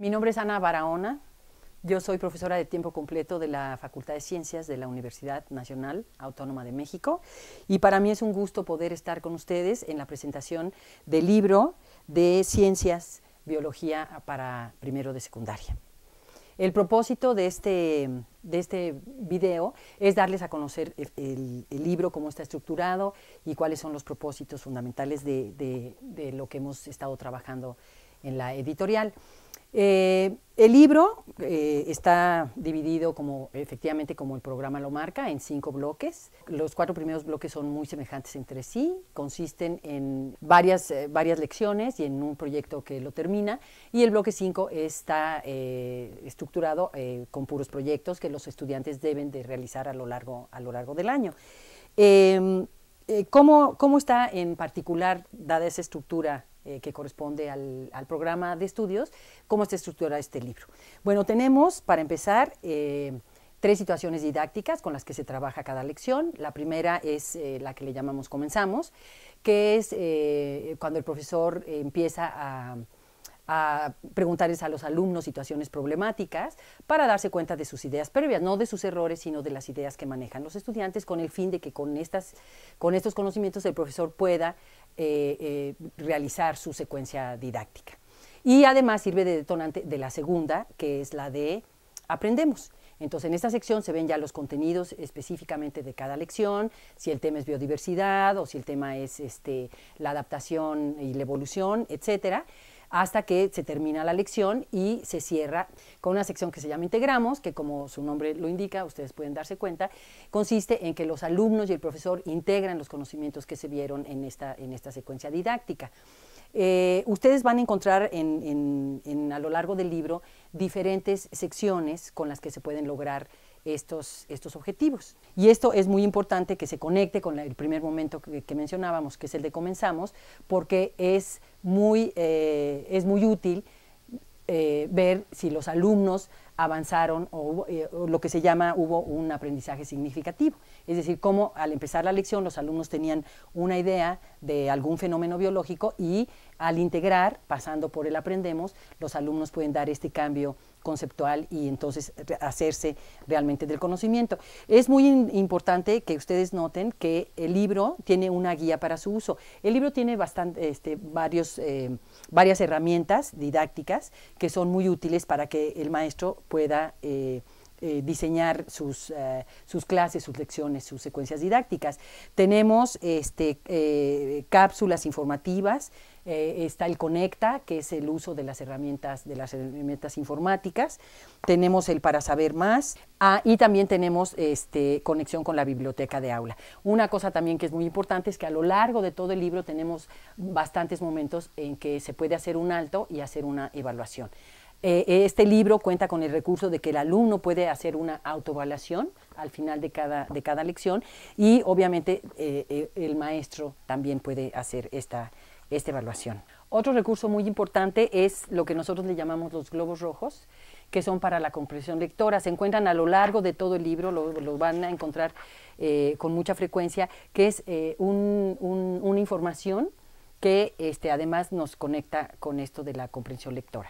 Mi nombre es Ana Barahona, yo soy profesora de tiempo completo de la Facultad de Ciencias de la Universidad Nacional Autónoma de México y para mí es un gusto poder estar con ustedes en la presentación del libro de Ciencias Biología para primero de secundaria. El propósito de este, de este video es darles a conocer el, libro, cómo está estructurado y cuáles son los propósitos fundamentales de, de lo que hemos estado trabajando en la editorial. Eh, el libro eh, está dividido, como efectivamente como el programa lo marca, en cinco bloques. Los cuatro primeros bloques son muy semejantes entre sí, consisten en varias, eh, varias lecciones y en un proyecto que lo termina. Y el bloque cinco está estructurado con puros proyectos que los estudiantes deben de realizar a lo largo, a lo largo del año. Em, ¿cómo, ¿Cómo está en particular, dada esa estructura, eh, que corresponde al, programa de estudios, cómo se estructura este libro. Bueno, tenemos, para empezar, eh, tres situaciones didácticas con las que se trabaja cada lección. La primera es eh, la que le llamamos comenzamos, que es cuando el profesor empieza a, a, preguntarles a los alumnos situaciones problemáticas para darse cuenta de sus ideas previas, no de sus errores, sino de las ideas que manejan los estudiantes con el fin de que con, estas, con estos conocimientos el profesor pueda eh, eh, realizar su secuencia didáctica. Y además sirve de detonante de la segunda, que es la de aprendemos. Entonces, en esta sección se ven ya los contenidos específicamente de cada lección, si el tema es biodiversidad o si el tema es este, la adaptación y la evolución, etcétera hasta que se termina la lección y se cierra con una sección que se llama Integramos, que como su nombre lo indica, ustedes pueden darse cuenta, consiste en que los alumnos y el profesor integran los conocimientos que se vieron en esta, secuencia didáctica. Eh, ustedes van a encontrar en, a lo largo del libro diferentes secciones con las que se pueden lograr estos, estos objetivos. Y esto es muy importante que se conecte con el primer momento que, mencionábamos, que es el de comenzamos, porque es muy, eh, es muy útil eh, ver si los alumnos avanzaron eh, o, lo que se llama hubo un aprendizaje significativo. Es decir, cómo al empezar la lección los alumnos tenían una idea de algún fenómeno biológico y al integrar, pasando por el aprendemos, los alumnos pueden dar este cambio conceptual y entonces hacerse realmente del conocimiento. Es muy importante que ustedes noten que el libro tiene una guía para su uso. El libro tiene bastante, este, varios, eh, varias herramientas didácticas que son muy útiles para que el maestro pueda... Eh, eh, diseñar eh, sus, clases, sus lecciones, sus secuencias didácticas. Tenemos este, eh, cápsulas informativas, está el Conecta, que es el uso de las herramientas, de las herramientas informáticas, tenemos el Para Saber Más ah, y también tenemos este, conexión con la biblioteca de aula. Una cosa también que es muy importante es que a lo largo de todo el libro tenemos bastantes momentos en que se puede hacer un alto y hacer una evaluación. Eh, este libro cuenta con el recurso de que el alumno puede hacer una autoevaluación al final de cada, de cada lección y obviamente eh, eh, el maestro también puede hacer esta, esta evaluación. Otro recurso muy importante es lo que nosotros le llamamos los globos rojos, que son para la comprensión lectora. Se encuentran a lo largo de todo el libro, lo, van a encontrar con mucha frecuencia, que es una información que este, además nos conecta con esto de la comprensión lectora.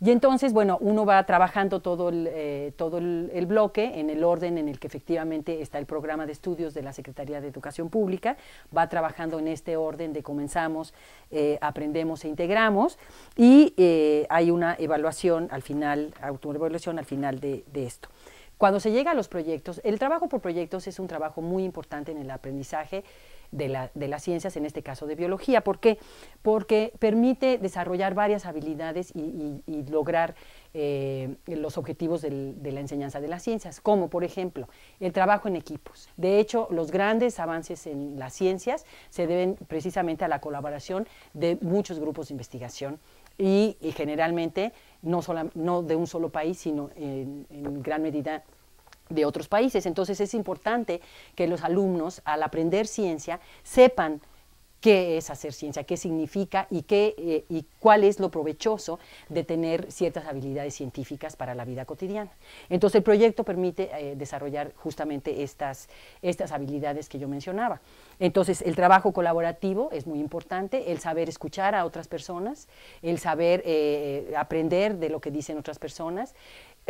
Y entonces, bueno, uno va trabajando todo, el, eh, todo el, bloque en el orden en el que efectivamente está el programa de estudios de la Secretaría de Educación Pública, va trabajando en este orden de comenzamos, eh, aprendemos e integramos, y eh, hay una evaluación al final, autoevaluación al final de esto. Cuando se llega a los proyectos, el trabajo por proyectos es un trabajo muy importante en el aprendizaje de, las ciencias, en este caso de biología. ¿Por qué? Porque permite desarrollar varias habilidades y, lograr eh, los objetivos de la enseñanza de las ciencias, como por ejemplo el trabajo en equipos. De hecho, los grandes avances en las ciencias se deben precisamente a la colaboración de muchos grupos de investigación y, generalmente no, no de un solo país, sino en gran medida de otros países. Entonces es importante que los alumnos al aprender ciencia sepan qué es hacer ciencia, qué significa y, qué, eh, y cuál es lo provechoso de tener ciertas habilidades científicas para la vida cotidiana. Entonces el proyecto permite eh, desarrollar justamente estas, estas habilidades que yo mencionaba. Entonces el trabajo colaborativo es muy importante, el saber escuchar a otras personas, el saber eh, aprender de lo que dicen otras personas,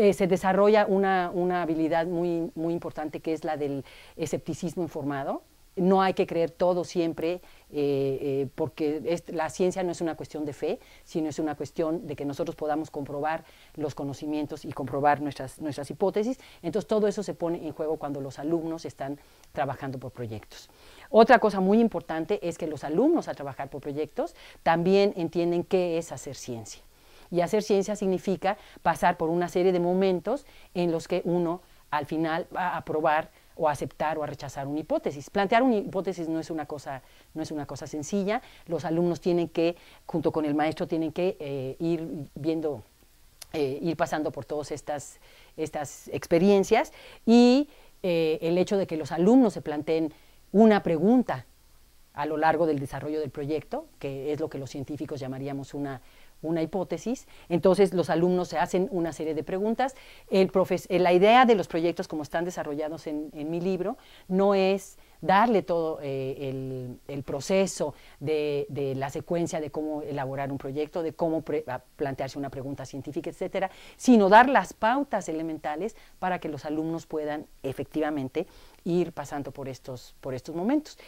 eh, se desarrolla una, habilidad muy, muy importante que es la del escepticismo informado. No hay que creer todo siempre, eh, eh, porque la ciencia no es una cuestión de fe, sino es una cuestión de que nosotros podamos comprobar los conocimientos y comprobar nuestras, nuestras hipótesis. Entonces todo eso se pone en juego cuando los alumnos están trabajando por proyectos. Otra cosa muy importante es que los alumnos al trabajar por proyectos también entienden qué es hacer ciencia. Y hacer ciencia significa pasar por una serie de momentos en los que uno al final va a probar o a aceptar o a rechazar una hipótesis. Plantear una hipótesis no es una cosa, no es una cosa sencilla. Los alumnos tienen que, junto con el maestro, tienen que eh, ir viendo, eh, ir pasando por todas estas, estas experiencias. Y eh, el hecho de que los alumnos se planteen una pregunta a lo largo del desarrollo del proyecto, que es lo que los científicos llamaríamos una una hipótesis, entonces los alumnos se hacen una serie de preguntas. Eh, la idea de los proyectos como están desarrollados en, mi libro no es darle todo eh, el, proceso de, la secuencia de cómo elaborar un proyecto, de cómo plantearse una pregunta científica, etcétera, sino dar las pautas elementales para que los alumnos puedan efectivamente ir pasando por estos momentos.